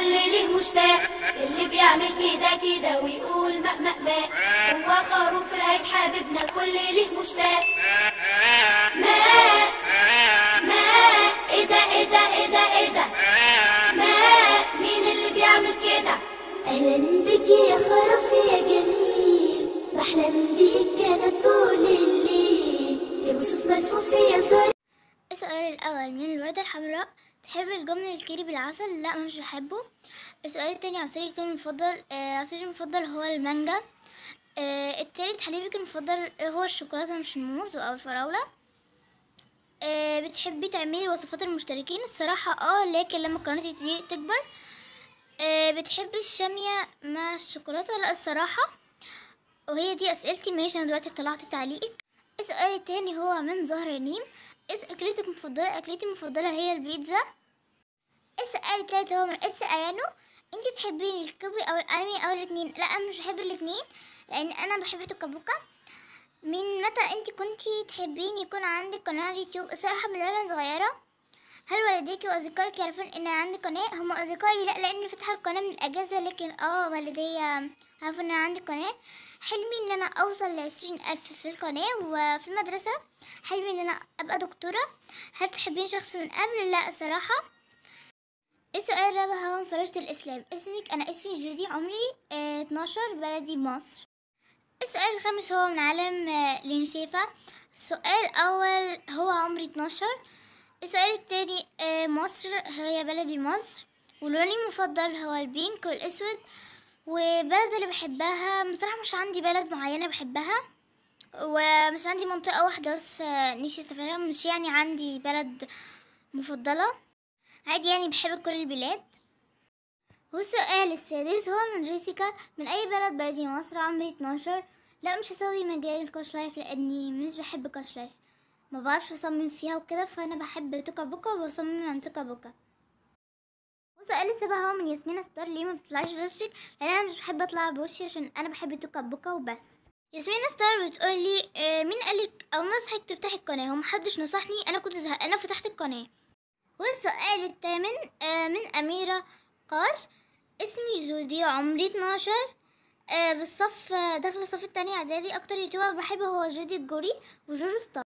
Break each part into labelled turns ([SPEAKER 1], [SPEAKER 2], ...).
[SPEAKER 1] كل ليه مشتاق اللي بيعمل كده كده ويقول مأ مأ مأ هو خروف العيد حبيبنا كل ليه مشتاق ما ما ايه ده ايه ده ايه ده ايه ده ما مين اللي بيعمل كده اهلا بك يا خروف يا جميل بحلم بيك انا طول الليل يا وصف ملفوف يا زهر الأول من الوردة الحمراء تحب الجبن الكيري بالعسل لا مش بحبه السؤال التاني عصيرك المفضل آه عصيري المفضل هو المانجا آه التالت حليبك المفضل هو الشوكولاتة مش الموز أو الفراولة آه بتحبي تعملي وصفات المشتركين الصراحة اه لكن لما قناتي تكبر آه بتحبي الشامية مع الشوكولاتة لا الصراحة وهي دي أسئلتي ماشي أنا دلوقتي طلعت تعليقك السؤال التاني هو من زهر نيم ايه اكلتك المفضله اكلتي المفضله هي البيتزا السؤال الثالث هو من اتس انت تحبين الكوبي او الانمي او الاثنين لا انا مش بحب الاثنين لان انا بحب توكابوكا من متى انت كنتي تحبين يكون عندك قناه يوتيوب الصراحه من وانا صغيره هل والديك واصدقائك يعرفون ان عندي قناه هم اصدقائي لا لان فتح القناه من الاجازه لكن اه والدي عارفين ان انا عندي قناه حلمي ان انا اوصل لعشرين الف في القناه وفي المدرسه حلمي ان انا ابقى دكتوره هل تحبين شخص من قبل لا الصراحه السؤال إيه الرابع هو من فرشة الإسلام اسمك أنا اسمي جودي عمري آه، اتناشر بلدي مصر إيه السؤال الخامس هو من عالم آه، لينسيفا لنسيفة السؤال الأول هو عمري اتناشر السؤال التاني آه، مصر هي بلدي مصر ولوني المفضل هو البينك والاسود وبلد اللي بحبها بصراحة مش عندي بلد معينة بحبها ومش عندي منطقة واحدة بس آه، نفسي اسافرها مش يعني عندي بلد مفضلة عادي يعني بحب كل البلاد والسؤال السادس هو من جيسيكا من اي بلد بلدي مصر عمري 12 لا مش هسوي مجال الكوش لايف لاني مش بحب كاش لايف ما بعرفش اصمم فيها وكده فانا بحب توكا بوكا وبصمم عن توكا بوكا وسؤال السابع هو من ياسمين ستار ليه ما بتطلعش بوشك لان انا مش بحب اطلع بوشي عشان انا بحب توكا بوكا وبس ياسمين ستار بتقولي آه، مين قالك او نصحك تفتحي القناه هو محدش نصحني انا كنت زهقانه فتحت القناه والسؤال الثامن آه، من اميره قاش اسمي جودي عمري 12 آه، بالصف داخله الصف التاني اعدادي اكتر يوتيوبر بحبه هو جودي الجوري وجورج ستار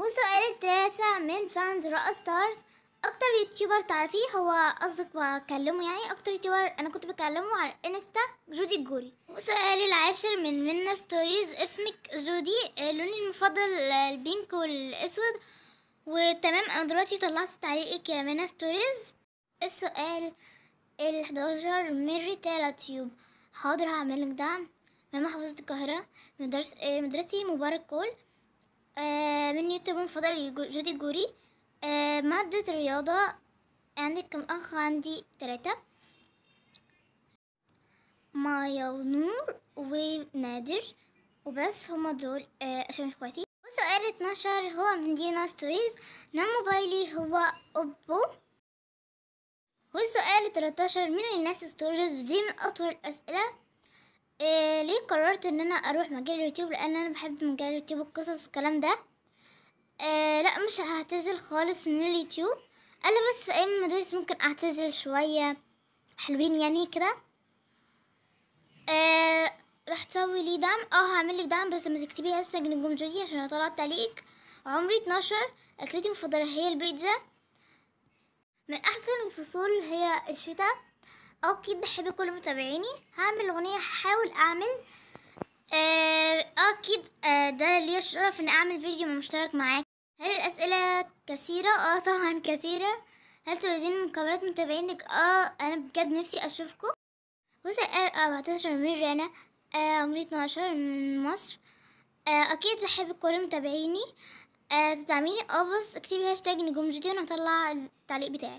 [SPEAKER 1] والسؤال التاسع من فانز رأى ستارز اكتر يوتيوبر تعرفيه هو قصدك بكلمه يعني اكتر يوتيوبر انا كنت بكلمه على انستا جودي الجوري والسؤال العاشر من منا ستوريز اسمك جودي لوني المفضل البينك والاسود وتمام انا دلوقتي طلعت تعليقك يا منا ستوريز السؤال الحداشر من ريتالا تيوب حاضر هعملك دعم ماما حافظة القاهرة مدرس مدرستي مبارك كول آه، من يوتيوب مفضل جودي جوري آه، مادة الرياضة عندي كم أخ عندي تلاتة مايا ونور ونادر وبس هما دول آه، أسامي اخواتي وسؤال اتناشر هو من دينا ستوريز نوع موبايلي هو أوبو والسؤال 13 من الناس ستوريز ودي من أطول الأسئلة إيه ليه قررت ان انا اروح مجال اليوتيوب لان انا بحب مجال اليوتيوب القصص والكلام ده آه لا مش هعتزل خالص من اليوتيوب انا بس في ايام المدارس ممكن اعتزل شويه حلوين يعني كده آه راح تسوي لي دعم اه هعمل لك دعم بس لما تكتبي هاشتاج نجوم جودي عشان اطلع تعليقك عمري 12 اكلتي المفضله هي البيتزا من احسن الفصول هي الشتاء اكيد بحب كل متابعيني هعمل اغنيه هحاول اعمل اكيد آه، آه، ده ليا الشرف ان اعمل فيديو مشترك معاك هل الاسئله كثيره اه طبعا كثيره هل تريدين مقابلات متابعينك اه انا بجد نفسي اشوفكم وزائر آه، 14 من رنا آه عمري 12 من مصر آه اكيد بحب كل متابعيني آه تدعميني اه بس اكتبي هاشتاج نجوم جديد وانا هطلع التعليق بتاعي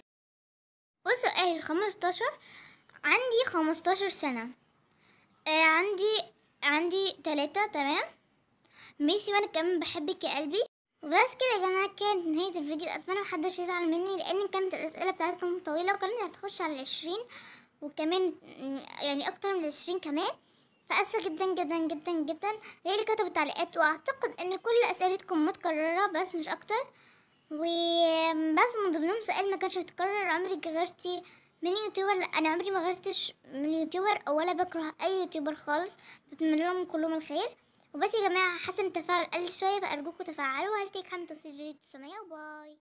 [SPEAKER 1] والسؤال 15 عندي خمستاشر سنة آه، عندي عندي تلاتة تمام ماشي وانا كمان بحبك يا قلبي وبس كده يا جماعه كانت نهايه الفيديو اتمنى محدش يزعل مني لان كانت الاسئله بتاعتكم طويله وكانت هتخش على العشرين وكمان يعني اكتر من العشرين كمان فأسف جدا جدا جدا جدا ليه اللي كتبوا تعليقات واعتقد ان كل اسئلتكم متكرره بس مش اكتر وبس من ضمنهم سؤال ما كانش متكرر عمرك غيرتي من يوتيوبر انا عمري ما غشتش من يوتيوبر ولا بكره اي يوتيوبر خالص بتمنى لهم كلهم الخير وبس يا جماعه حسن التفاعل قل شويه فارجوكم تفعلوا هاشتاج حمد توصيل 900 وباي